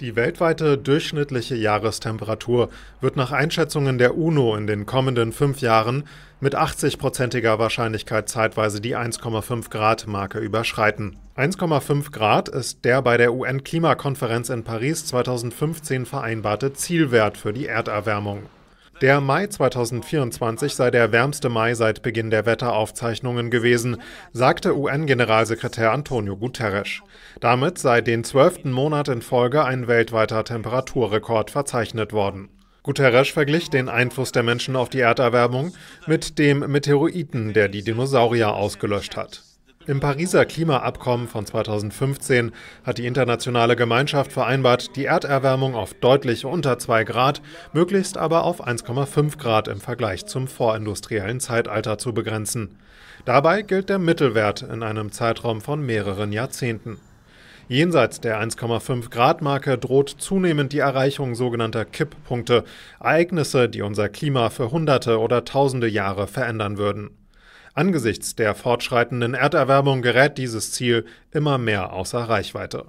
Die weltweite durchschnittliche Jahrestemperatur wird nach Einschätzungen der UNO in den kommenden fünf Jahren mit 80-prozentiger Wahrscheinlichkeit zeitweise die 1,5 Grad-Marke überschreiten. 1,5 Grad ist der bei der UN-Klimakonferenz in Paris 2015 vereinbarte Zielwert für die Erderwärmung. Der Mai 2024 sei der wärmste Mai seit Beginn der Wetteraufzeichnungen gewesen, sagte UN-Generalsekretär Antonio Guterres. Damit sei den zwölften Monat in Folge ein weltweiter Temperaturrekord verzeichnet worden. Guterres verglich den Einfluss der Menschen auf die Erderwärmung mit dem Meteoriten, der die Dinosaurier ausgelöscht hat. Im Pariser Klimaabkommen von 2015 hat die internationale Gemeinschaft vereinbart, die Erderwärmung auf deutlich unter 2 Grad, möglichst aber auf 1,5 Grad im Vergleich zum vorindustriellen Zeitalter zu begrenzen. Dabei gilt der Mittelwert in einem Zeitraum von mehreren Jahrzehnten. Jenseits der 1,5 Grad Marke droht zunehmend die Erreichung sogenannter Kipppunkte, Ereignisse, die unser Klima für Hunderte oder Tausende Jahre verändern würden. Angesichts der fortschreitenden Erderwärmung gerät dieses Ziel immer mehr außer Reichweite.